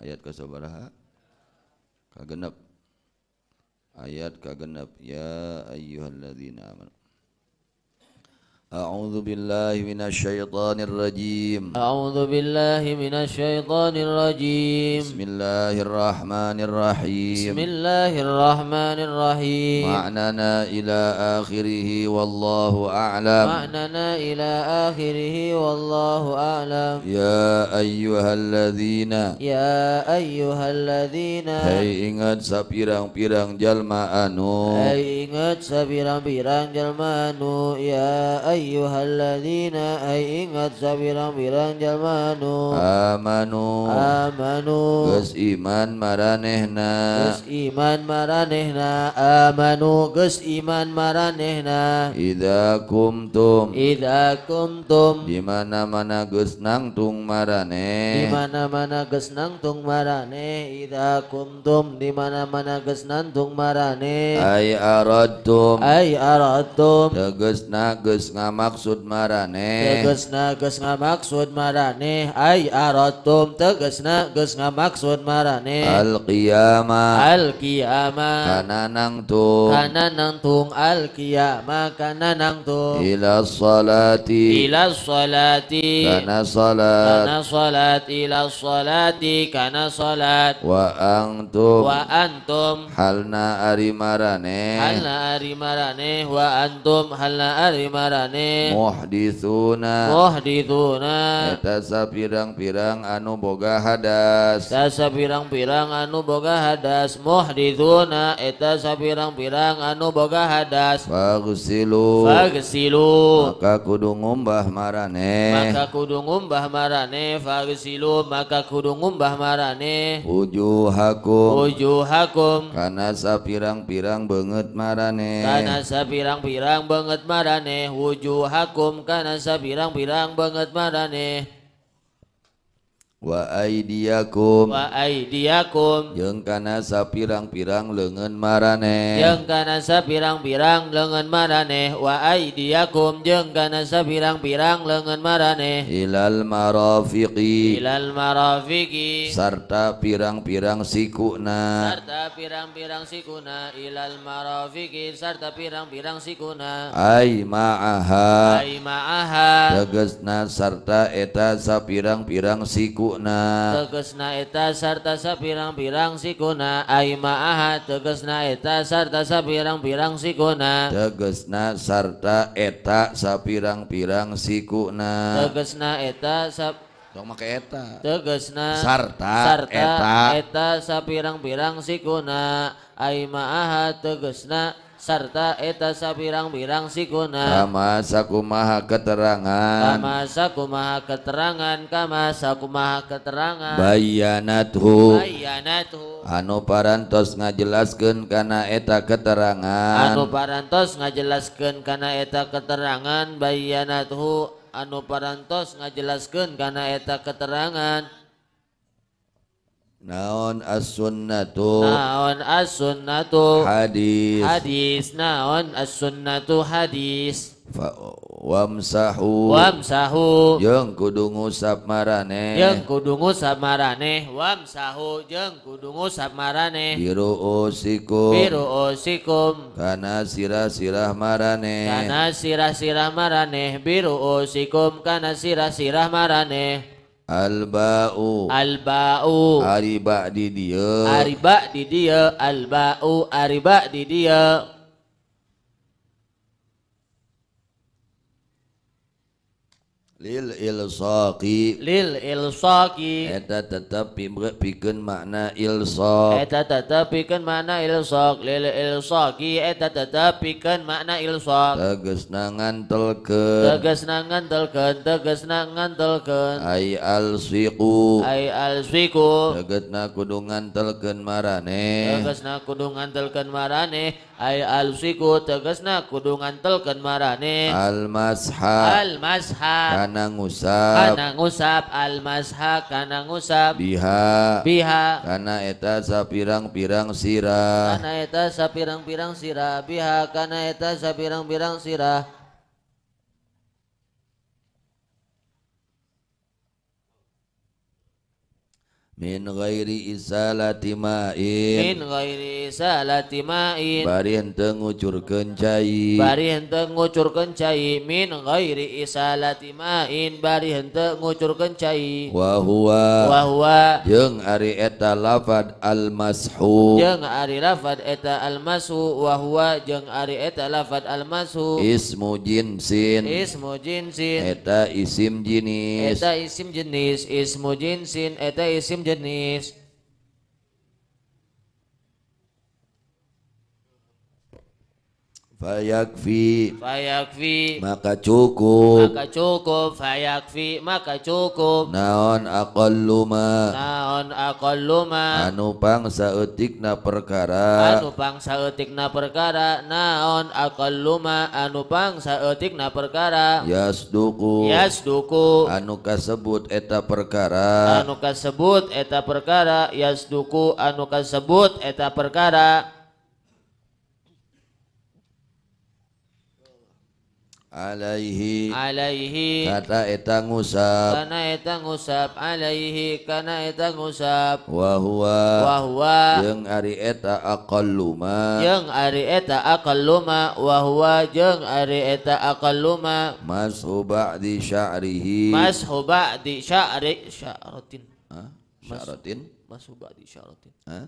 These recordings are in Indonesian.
ayat kasabaraha kagenep ayat kagenep ya ayyuhalladzina amanu أعوذ بالله من الشيطان الرجيم أعوذ بالله من الشيطان الرجيم بسم الله الرحمن الرحيم بسم الله الرحمن الرحيم معننا إلى آخره والله أعلم معننا إلى آخره والله أعلم يا أيها الذين يا أيها الذين Hai ingat sapirang-pirang jalma anu Hai ingat sapirang-pirang jalma anu Ya ayyuhalladzina ay ingat sabirang-birang jalmanu amanu amanu gus iman maranehna gus iman maranehna amanu gus iman maranehna idza kumtum idza kumtum di mana-mana geus nangtung marane, di mana-mana geus nangtung marane, idza kumtum di mana-mana geus nangtung marane, ay aradtum ay aradtum tegasna geus ngaw ngamaksud marane tegesna geus ngamaksud marane ay aratum tegesna geus ngamaksud marane al qiyamah al qiyamah kana nangtung kana nangtung al qiyamah kana nangtung ila salati ila salati kana salat kana salat ila salati kana salat wa antum wa antum halna ari marane halna ari marane wa antum halna ari marane nih muhditsuna muhditsuna eta sapirang-pirang anu boga hadas eta sapirang-pirang anu boga hadas muhditsuna eta sapirang-pirang anu boga hadas fagsilu fagsilu maka kudu ngumbah marane maka kudu ngumbah marane fagsilu maka kudu ngumbah marane wujuhakum wujuhakum kana sapirang-pirang banget marane kana sapirang-pirang banget marane wujuh wujuhakum kana sabirang-birang banget mana nih wa aidiyakum wa aidiyakum jeung kana sapirang-pirang leungeun marane. jeung kana sapirang-pirang leungeun marane. wa aidiyakum jeung kana sapirang-pirang leungeun marane. ilal marafiqi ilal marafiqi sarta pirang-pirang sikuna sarta pirang-pirang sikuna ilal marafiqi sarta pirang-pirang sikuna ai ma'aha ai ma'aha tegasna sarta eta sapirang-pirang sikuna sikuna tegesna eta sarta sapirang-pirang sikuna aima aha tegesna eta sarta sapirang-pirang sikuna tegesna sarta eta sapirang-pirang sikuna tegesna eta sap Dong make eta. Tegasna sarta, sarta eta eta sapirang-pirang sikuna aima aha tegasna sarta eta sapirang-birang siguna masaku maha keterangan masaku maha keterangan kamu masaku maha keterangan bayana tuh anup parantos ngajelaskan karena eta keterangan anu paras ngajelaskan karena eta keterangan bayanahu anuparanntos ngajelaskan karena eta keterangan kamu Naon as-sunnatu Naon as-sunnatu Hadis Hadis Naon as-sunnatu hadis Fa wamsahu Wamsahu Jeung kudu ngusap maraneh Jeung kudu ngusap Wamsahu yang kudu ngusap Biru osikum Biru osikum Kana sirah-sirah marane Kana sirah-sirah marane Biru osikum Kana sirah-sirah marane Alba'u Alba'u Ariba di dia Ariba di dia Alba'u Ariba di dia lil ilsaqi lil ilsaqi eta tetep pikeun makna ilsaq eta tetep pikeun makna ilsaq lil ilsaqi eta tetep pikeun makna ilsaq Tegas nangan telken. Ay al ngantelkeun ai alsiqu ai alsiqu tegasna kudungan ngantelkeun marane tegasna kudungan ngantelkeun marane ai alsiqu tegasna kudungan ngantelkeun marane al masha al masha kana ngusap kana ngusap al masha kana ngusap biha biha kana eta sapirang-pirang sirah kana eta sapirang-pirang sirah biha kana eta sapirang-pirang sirah min ghairi isalati ma'in min ghairi isalati ma'in bari henteu ngucurkeun cai bari henteu ngucurkeun cai min ghairi isalati ma'in bari henteu ngucurkeun cai wa huwa wa huwa jeung ari eta lafad al mashu jeung ari lafad eta al mashu wa huwa ari eta lafad al mashu ismu jinsin ismu jinsin eta isim jinis eta isim jenis ismu jinsin eta isim jenis Jenis. Fayakfi Fayakfi Maka cukup Maka cukup Fayakfi Maka cukup Naon akalluma Naon akalluma Anu pang saeutikna perkara Anu pang saeutikna perkara Naon akalluma Anu pang saeutikna perkara Yasduku Yasduku Anu kasebut eta perkara Anu kasebut eta perkara Yasduku Anu kasebut eta perkara alaihi alaihi kata eta ngusap kana eta ngusap alaihi kana eta ngusap wa huwa wa huwa jeung ari eta akaluma ma jeung ari eta aqallu ma wa huwa jeung ari eta aqallu mashu ba'di sya'rihi mashu ba'di sya'ri sya'ratin ha sya'ratin mashu ba'di sya'ratin ha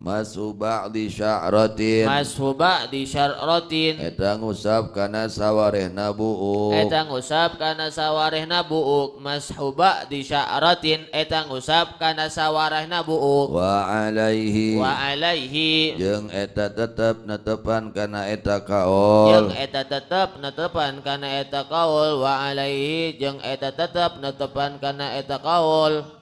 Mashu ba'di sya'ratin Mashu ba'di sya'ratin Eta ngusap kana sawarehna bu'uk Eta ngusap kana sawarehna bu'uk Mashu ba'di sya'ratin Eta ngusap kana sawarehna bu'uk Wa alaihi Wa alaihi Yang eta tetap netepan kana eta kaul. Yang eta tetap netepan kana eta kaul. Wa alaihi Yang eta tetap netepan kana eta kaul.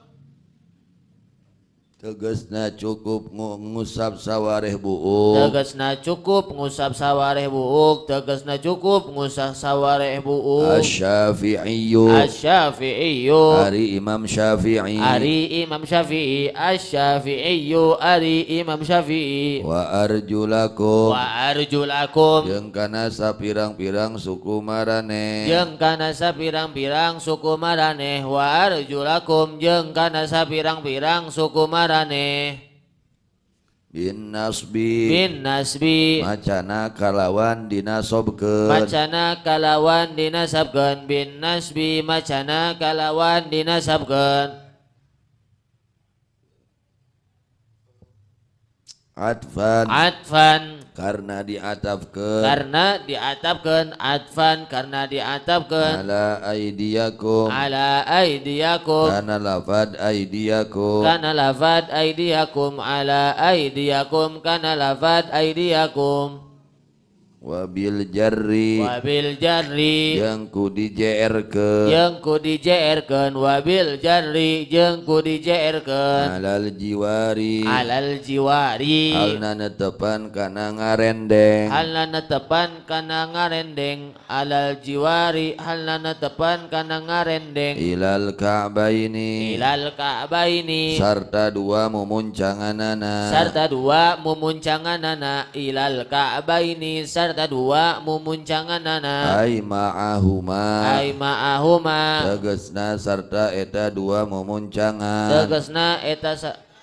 Tegasna cukup ngusap sawareh buuk Tegasna cukup ngusap sawareh buuk Tegasna cukup ngusap sawareh buuk ashafiyyu ashafiyyu ari imam syafi'i ari imam syafi'i ashafiyyu ari imam syafi'i wa arjulakum wa arjulakum yang kana sapirang-pirang suku marane yang kana sapirang-pirang suku marane wa arjulakum yang kana sapirang-pirang suku marane carane bin nasbi bin nasbi macana kalawan dinasobkeun macana kalawan dinasabkeun bin nasbi macana kalawan dinasabkeun Advan. Advan. Karena diatapkan. Karena diatapkan. Advan karena diatapkan. Ala aidiakum. Ala aidiakum. Karena lafad aidiakum. Karena lafad aidiakum. Ala aidiakum. Karena lafad aidiakum wabil jari, wabil jari yang ku dijerkeun yang ku dijerkeun wabil jari yang ku dijerkeun alal jiwari alal jiwari alna netepan kana ngarendeng alna netepan kana ngarendeng alal jiwari alna netepan kana ngarendeng ilal ini ilal ini, serta dua anak, serta dua anak ilal ini, serta serta dua mumuncangan nana ai ma'ahuma ai ma'ahuma tegesna serta eta dua mumuncangan tegesna eta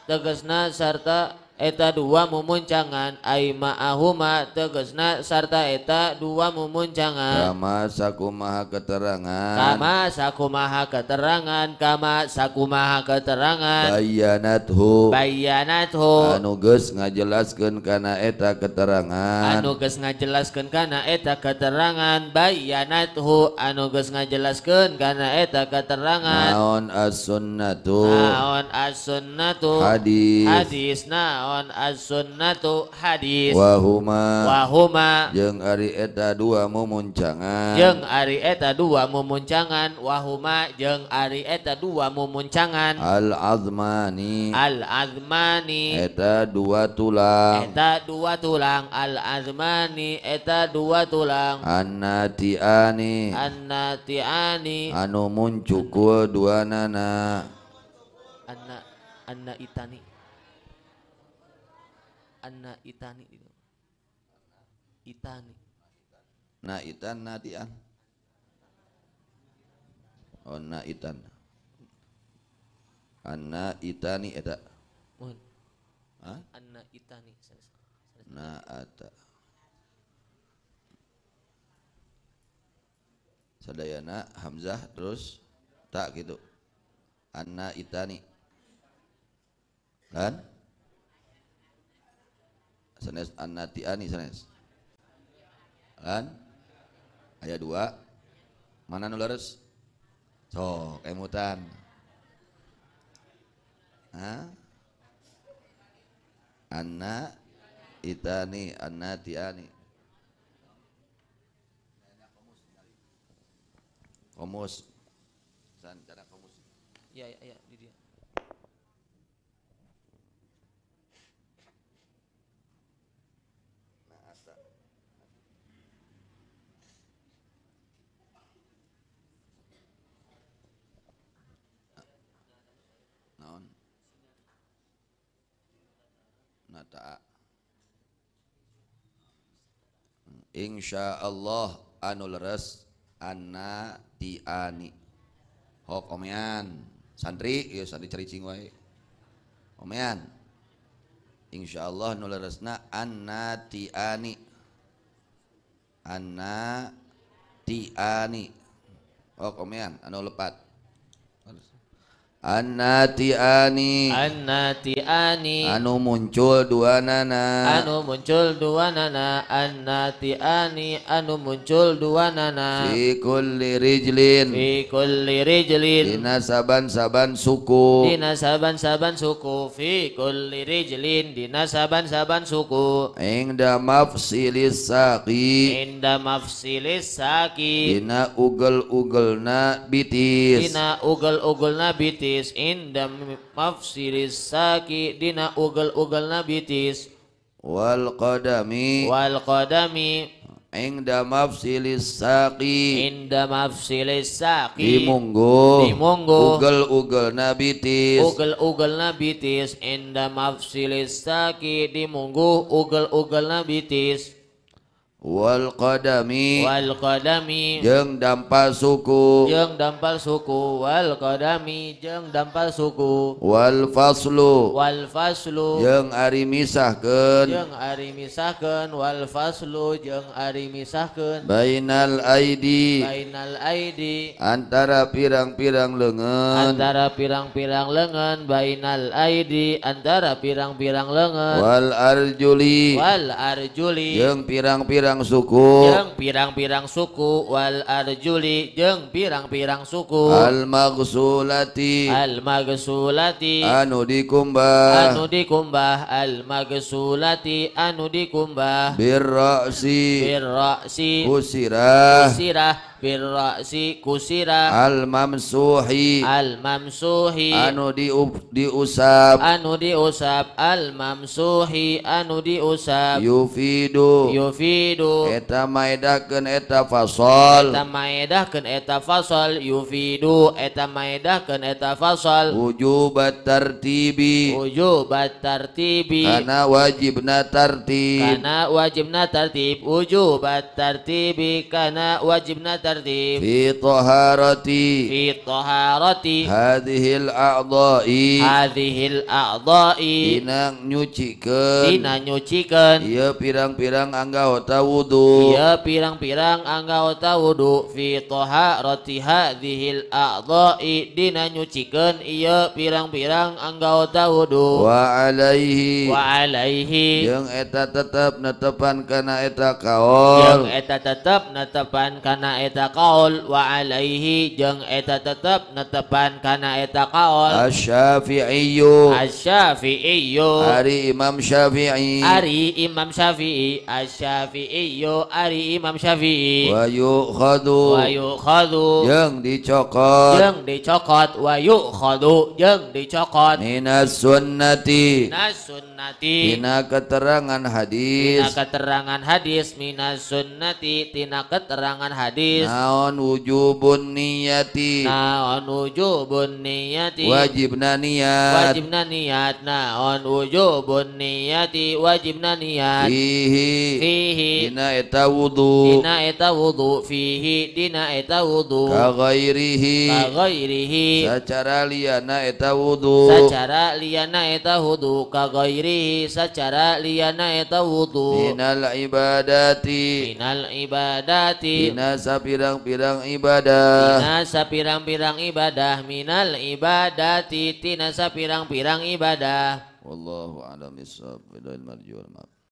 tegesna serta eta dua mumuncangan aima ahuma tegesna sarta eta dua mumuncangan kama sakumaha keterangan kama sakumaha keterangan kama sakumaha keterangan bayanathu bayanathu anu geus ngajelaskeun kana eta keterangan anu geus ngajelaskeun kana eta keterangan bayanathu anu geus ngajelaskeun kana eta keterangan naon as-sunnatu naon as-sunnatu hadis hadis naon naon as-sunnatu hadis wahuma wahuma jeung ari eta dua mumuncangan jeung ari eta dua mumuncangan wahuma jeung ari eta dua mumuncangan al-azmani al-azmani eta dua tulang eta dua tulang al-azmani eta dua tulang annatiani annatiani anu muncukul dua nana Anak anak itani anna itani itu. Itani. Na itan nadian. Oh na itan. Anna itani ada. Mohon. Hah? Anna itani. Na ada. Sadayana Hamzah terus tak gitu. Anna itani. Kan? sanes ani sanes kan ayat dua mana nu leres sok emutan Hah? Anna itani anati tiani komus san cara komus iya iya ya. ya, ya. nata Insya Allah anu leres anna tiani hok omean santri ya santri cari wae omean Insya Allah nu leresna anna tiani anna tiani hok omean anu lepat Anati ani, Anu muncul dua nana Anu muncul dua nana ani, Anu muncul dua nana Fi kulli rijlin Fi kulli rijlin Dina saban-saban suku Dina saban-saban suku Fi kulli rijlin Dina saban-saban suku Inda mafsilis saki Inda mafsilis saki Dina ugel-ugelna bitis Dina ugel-ugelna bitis bitis inda mafsiris saki dina ugal ugal na bitis wal qadami wal qadami inda mafsilis saki inda mafsilis munggu dimunggu dimunggu ugel-ugel nabitis ugal ugel nabitis inda mafsilis Di dimunggu ugal ugel nabitis wal qadami wal qadami jeung dampal suku jeung dampal suku wal qadami jeung dampal suku wal faslu wal faslu jeung ari misahkeun jeung ari misahkeun wal faslu jeung ari misahkeun bainal aidi bainal aidi antara pirang-pirang lengan antara pirang-pirang lengan bainal aidi antara pirang-pirang lengan wal arjuli wal arjuli jeung pirang-pirang pirang-pirang suku jeng pirang-pirang suku wal arjuli jeng pirang-pirang suku al magsulati al magsulati anu dikumbah anu dikumbah al magsulati anu dikumbah birrasi birrasi usirah usirah birra'si kusira al mamsuhi al mamsuhi anu di diusap anu diusap al mamsuhi anu diusap yufidu yufidu eta maedahkeun eta fasal eta maedahkeun eta fasal yufidu eta maedahkeun eta fasal wujubat tartibi wujubat tartibi kana wajibna tartib kana wajibna tartib wujubat tartibi kana wajibna tartib الترتيب fi taharati في طهارة هذه الأعضاء هذه a'dha'i dinang nyucikeun dinang nyucikeun ia pirang-pirang anggota wudu ia pirang-pirang anggota wudu fi taharati hadhil a'dha'i dina nyucikeun ia pirang-pirang anggota wudu wa alaihi wa alaihi yang eta tetap netepan kana eta kaol yang eta tetap netepan kana eta eta kaul wa alaihi jeng eta tetep netepan kana eta kaul asy-syafi'iyyu asy-syafi'iyyu ari imam syafi'i ari imam syafi'i asy-syafi'iyyu ari imam syafi'i wa yukhadu wa yukhadu Yang dicokot Yang dicokot wa yukhadu Yang dicokot minas sunnati minas sunnati tina keterangan hadis tina keterangan hadis minas sunnati tina keterangan hadis hadis naon wujubun niyati naon wujubun niyati wajibna niat wajibna niat naon wujubun niyati wajibna niat fihi fihi dina eta wudu dina eta wudu fihi dina eta wudu ka ghairihi ka ghairihi sacara liana eta wudu sacara liana eta wudu ka ghairihi sacara liana eta wudu minal ibadati minal ibadati sabi pirang-pirang ibadah Minasa pirang-pirang ibadah Minal ibadati Tinasa pirang-pirang ibadah Wallahu a'lam bishawab wa marjuwal